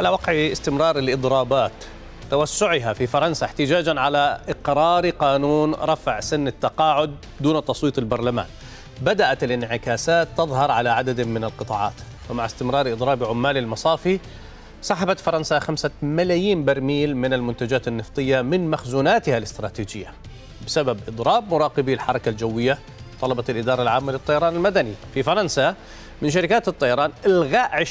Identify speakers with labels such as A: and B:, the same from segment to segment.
A: على وقع استمرار الإضرابات توسعها في فرنسا احتجاجا على إقرار قانون رفع سن التقاعد دون تصويت البرلمان بدأت الانعكاسات تظهر على عدد من القطاعات ومع استمرار إضراب عمال المصافي سحبت فرنسا خمسة ملايين برميل من المنتجات النفطية من مخزوناتها الاستراتيجية بسبب إضراب مراقبي الحركة الجوية طلبت الإدارة العامة للطيران المدني في فرنسا من شركات الطيران إلغاء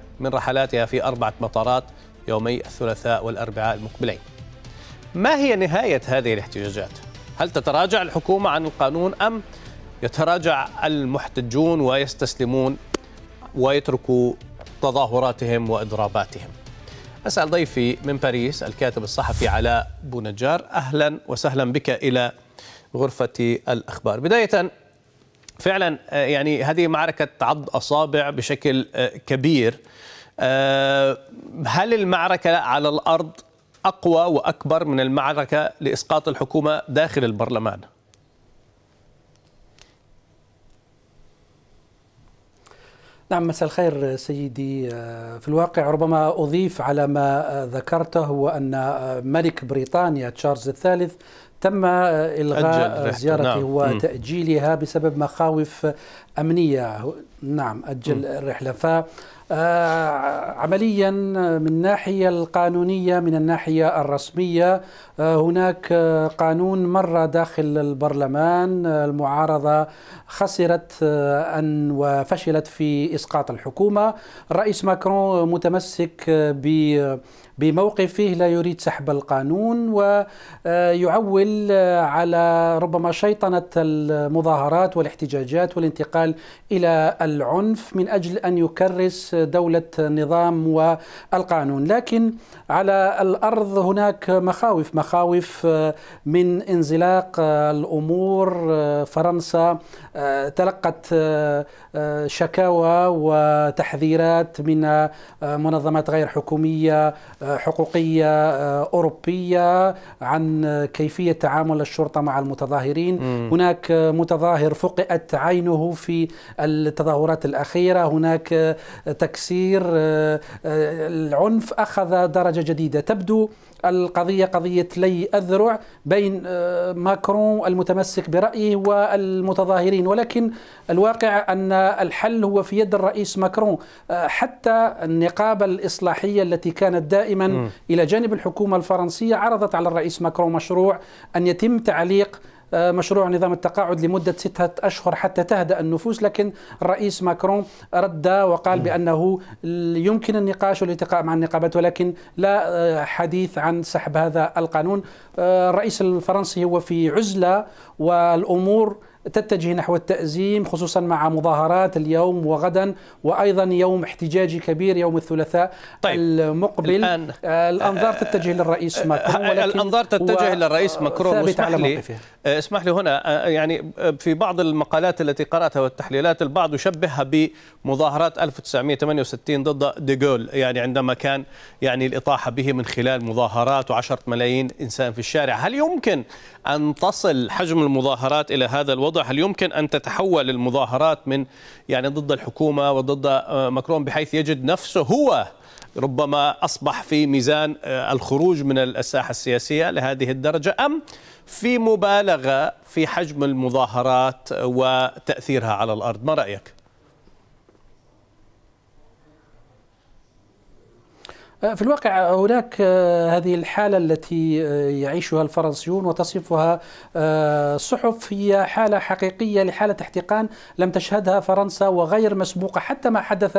A: 20% من رحلاتها في أربعة مطارات يومي الثلاثاء والأربعاء المقبلين ما هي نهاية هذه الاحتجاجات؟ هل تتراجع الحكومة عن القانون أم يتراجع المحتجون ويستسلمون ويتركوا تظاهراتهم وإضراباتهم أسأل ضيفي من باريس الكاتب الصحفي علاء بونجار أهلا وسهلا بك إلى غرفة الأخبار بداية فعلا آه، يعني هذه معركة عض أصابع بشكل آه، كبير آه، هل المعركة على الأرض أقوى وأكبر من المعركة لإسقاط الحكومة داخل البرلمان؟
B: نعم مساء الخير سيدي في الواقع ربما أضيف على ما ذكرته هو أن ملك بريطانيا تشارلز الثالث تم الغاء زيارته نعم. وتاجيلها بسبب مخاوف امنيه نعم اجل م. الرحله ف آه، عمليا من الناحية القانونية من الناحية الرسمية آه، هناك قانون مر داخل البرلمان المعارضة خسرت آه، أن وفشلت في إسقاط الحكومة الرئيس ماكرون متمسك ب بموقفه لا يريد سحب القانون ويعول آه، آه، على ربما شيطنة المظاهرات والاحتجاجات والانتقال إلى العنف من أجل أن يكرس دولة النظام والقانون لكن على الأرض هناك مخاوف مخاوف آه، من انزلاق الأمور فرنسا تلقت شكاوى وتحذيرات من منظمات غير حكومية آه، حقوقية آه، أوروبية عن كيفية تعامل الشرطة مع المتظاهرين مم. هناك متظاهر فقئت عينه في التظاهرات الأخيرة هناك آه، تكسير العنف أخذ درجة جديدة تبدو القضية قضية لي أذرع بين آه، ماكرون المتمسك برأيه والمتظاهرين ولكن الواقع أن الحل هو في يد الرئيس ماكرون آه، حتى النقابة الإصلاحية التي كانت دائما م. إلى جانب الحكومة الفرنسية عرضت على الرئيس ماكرون مشروع أن يتم تعليق آه، مشروع نظام التقاعد لمدة ستة أشهر حتى تهدأ النفوس لكن الرئيس ماكرون رد وقال نعم. بأنه يمكن النقاش والالتقاء مع النقابات ولكن لا آه، حديث عن سحب هذا القانون آه، الرئيس الفرنسي هو في عزلة والأمور تتجه نحو التأزيم خصوصا مع مظاهرات اليوم وغدا وأيضا يوم احتجاجي كبير يوم الثلاثاء طيب المقبل الآن الأنظار تتجه للرئيس ماكرون الأنظار تتجه للرئيس ماكرون ثابت على موقفه
A: آه، اسمح لي هنا آه، آه، يعني في بعض المقالات التي قرأتها والتحليلات البعض يشبهها بمظاهرات 1968 ضد ديغول يعني عندما كان يعني الإطاحة به من خلال مظاهرات وعشرة ملايين إنسان في الشارع هل يمكن أن تصل حجم المظاهرات إلى هذا الوضع هل يمكن أن تتحول المظاهرات من يعني ضد الحكومة وضد مكرون بحيث يجد نفسه هو ربما أصبح في ميزان الخروج من الساحة السياسية لهذه الدرجة أم في مبالغه في حجم المظاهرات وتاثيرها على الارض ما رايك
B: آه، في الواقع آه، هناك آه، هذه الحالة التي يعيشها الفرنسيون وتصفها الصحف هي حالة حقيقية لحالة احتقان لم تشهدها فرنسا وغير مسبوقة حتى ما حدث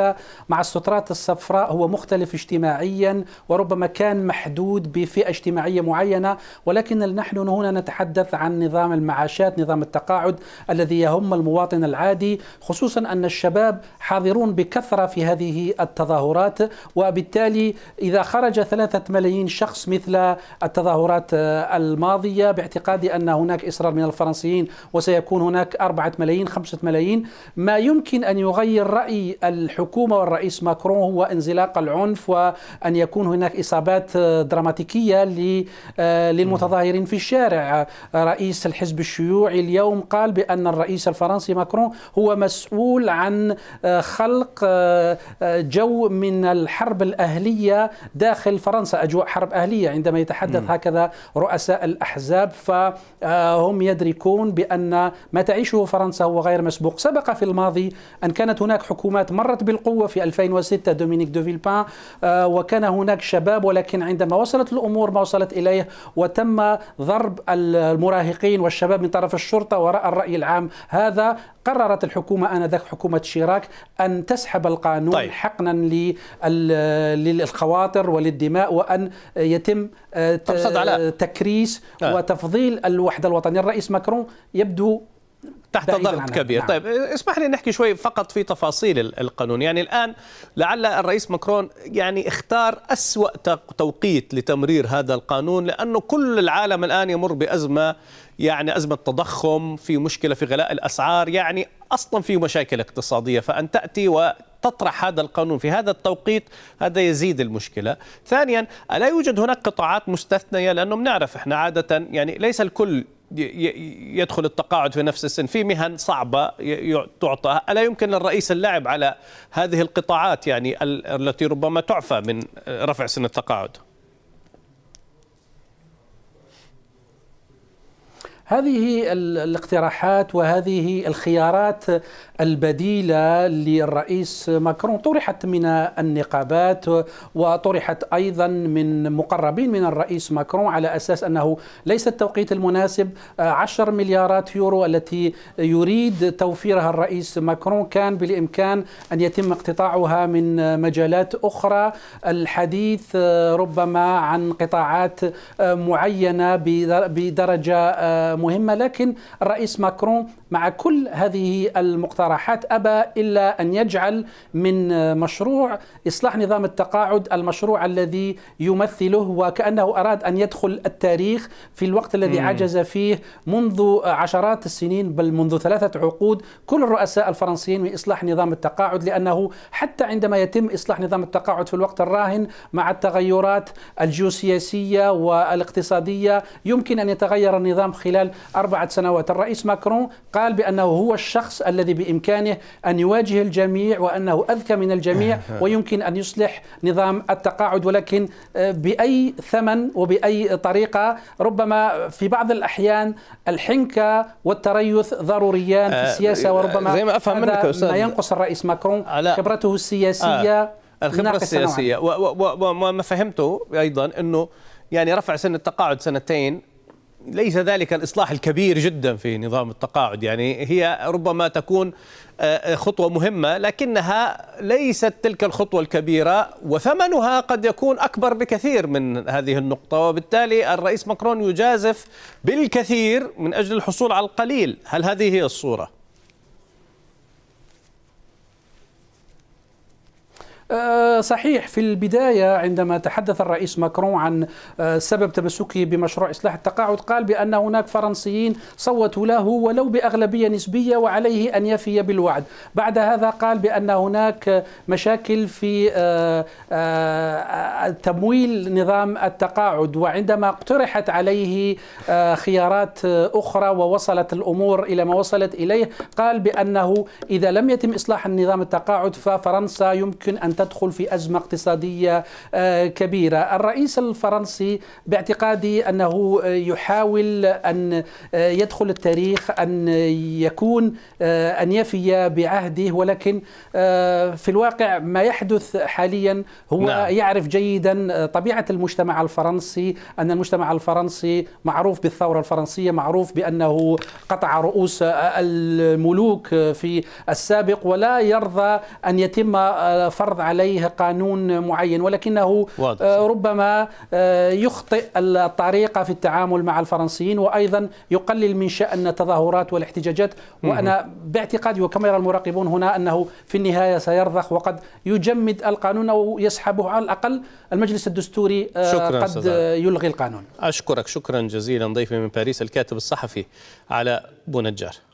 B: مع السترات الصفراء هو مختلف اجتماعيا وربما كان محدود بفئة اجتماعية معينة ولكن نحن هنا نتحدث عن نظام المعاشات نظام التقاعد الذي يهم المواطن العادي خصوصا أن الشباب حاضرون بكثرة في هذه التظاهرات وبالتالي إذا خرج ثلاثة ملايين شخص مثل التظاهرات آه، الماضية باعتقادي أن هناك إصرار من الفرنسيين وسيكون هناك أربعة ملايين خمسة ملايين ما يمكن أن يغير رأي الحكومة والرئيس ماكرون هو انزلاق العنف وأن يكون هناك إصابات آه، دراماتيكية آه، للمتظاهرين في الشارع رئيس الحزب الشيوعي اليوم قال بأن الرئيس الفرنسي ماكرون هو مسؤول عن خلق جو من الحرب الأهلية داخل فرنسا أجواء حرب أهلية عندما يتحدث م. هكذا رؤساء الأحزاب فهم يدركون بأن ما تعيشه فرنسا هو غير مسبوق سبق في الماضي أن كانت هناك حكومات مرت بالقوة في 2006 دومينيك دوفيلبان آه، وكان هناك شباب ولكن عندما وصلت الأمور ما وصلت إليه وتم ضرب المراهقين والشباب من طرف الشرطة وراء الرأي العام هذا قررت الحكومة آنذاك حكومة شيراك أن تسحب القانون طيب. حقنا للخوارج للخواطر وللدماء وأن يتم آه، تكريس آه. وتفضيل الوحدة الوطنية الرئيس ماكرون يبدو تحت ضغط كبير نعم. طيب اسمح
A: لي نحكي شوي فقط في تفاصيل القانون يعني الآن لعل الرئيس ماكرون يعني اختار أسوأ توقيت لتمرير هذا القانون لأنه كل العالم الآن يمر بأزمة يعني أزمة تضخم في مشكلة في غلاء الأسعار يعني أصلا في مشاكل اقتصادية فأن تأتي تطرح هذا القانون في هذا التوقيت هذا يزيد المشكله ثانيا الا يوجد هناك قطاعات مستثنيه لانه بنعرف احنا عاده يعني ليس الكل يدخل التقاعد في نفس السن في مهن صعبة تعطى ألا يمكن للرئيس اللعب على هذه القطاعات يعني التي ربما تعفى من رفع سن التقاعد
B: هذه الاقتراحات وهذه الخيارات البديلة للرئيس ماكرون طرحت من النقابات وطرحت أيضا من مقربين من الرئيس ماكرون على أساس أنه ليس التوقيت المناسب 10 مليارات يورو التي يريد توفيرها الرئيس ماكرون كان بالإمكان أن يتم اقتطاعها من مجالات أخرى الحديث ربما عن قطاعات معينة بدرجة مهمه لكن الرئيس ماكرون مع كل هذه المقترحات أبى إلا أن يجعل من مشروع إصلاح نظام التقاعد المشروع الذي يمثله وكأنه أراد أن يدخل التاريخ في الوقت الذي مم. عجز فيه منذ عشرات السنين بل منذ ثلاثة عقود كل الرؤساء الفرنسيين من إصلاح نظام التقاعد لأنه حتى عندما يتم إصلاح نظام التقاعد في الوقت الراهن مع التغيرات الجيوسياسية والاقتصادية يمكن أن يتغير النظام خلال أربعة سنوات الرئيس ماكرون قال بأنه هو الشخص الذي بإمكانه أن يواجه الجميع وأنه أذكى من الجميع ويمكن أن يصلح نظام التقاعد ولكن آه، بأي ثمن وبأي طريقة ربما في بعض الأحيان الحنكة والتريث ضروريان في آه، السياسة وربما زي ما أفهم منك أستاذ ما ينقص الرئيس ماكرون آه، خبرته السياسية آه. الخبرة السياسية
A: وما فهمته أيضا أنه يعني رفع سن التقاعد سنتين ليس ذلك الإصلاح الكبير جدا في نظام التقاعد يعني هي ربما تكون آه، خطوة مهمة لكنها ليست تلك الخطوة الكبيرة وثمنها قد يكون أكبر بكثير من هذه النقطة وبالتالي الرئيس مكرون يجازف بالكثير من أجل الحصول على القليل هل هذه هي الصورة؟
B: آه، صحيح في البداية عندما تحدث الرئيس ماكرون عن آه، سبب تمسكه بمشروع إصلاح التقاعد قال بأن هناك فرنسيين صوتوا له ولو بأغلبية نسبية وعليه أن يفي بالوعد بعد هذا قال بأن هناك مشاكل في آه، تمويل نظام التقاعد وعندما اقترحت عليه خيارات أخرى ووصلت الأمور إلى ما وصلت إليه قال بأنه إذا لم يتم إصلاح النظام التقاعد ففرنسا يمكن أن تدخل في أزمة اقتصادية آه، كبيرة الرئيس الفرنسي باعتقادي أنه آه، يحاول أن آه، يدخل التاريخ أن يكون أن يفي بعهده ولكن في الواقع ما يحدث حاليا هو نعم. يعرف جيدا طبيعة المجتمع الفرنسي أن المجتمع الفرنسي معروف بالثورة الفرنسية معروف بأنه قطع رؤوس الملوك في السابق ولا يرضى أن يتم فرض عليه قانون معين ولكنه واضح. آه، ربما آه، يخطئ الطريقة في التعامل مع الفرنسيين وأيضا يقلل من شأن التظاهرات والاحتجاجات وأنا باعتقادي وكما يرى المراقبون هنا أنه في النهاية سيرضخ وقد يجمد القانون أو يسحبه على الأقل المجلس الدستوري آه، شكرا قد سزار. يلغي القانون
A: أشكرك شكرا جزيلا ضيفي من باريس الكاتب الصحفي على بونجار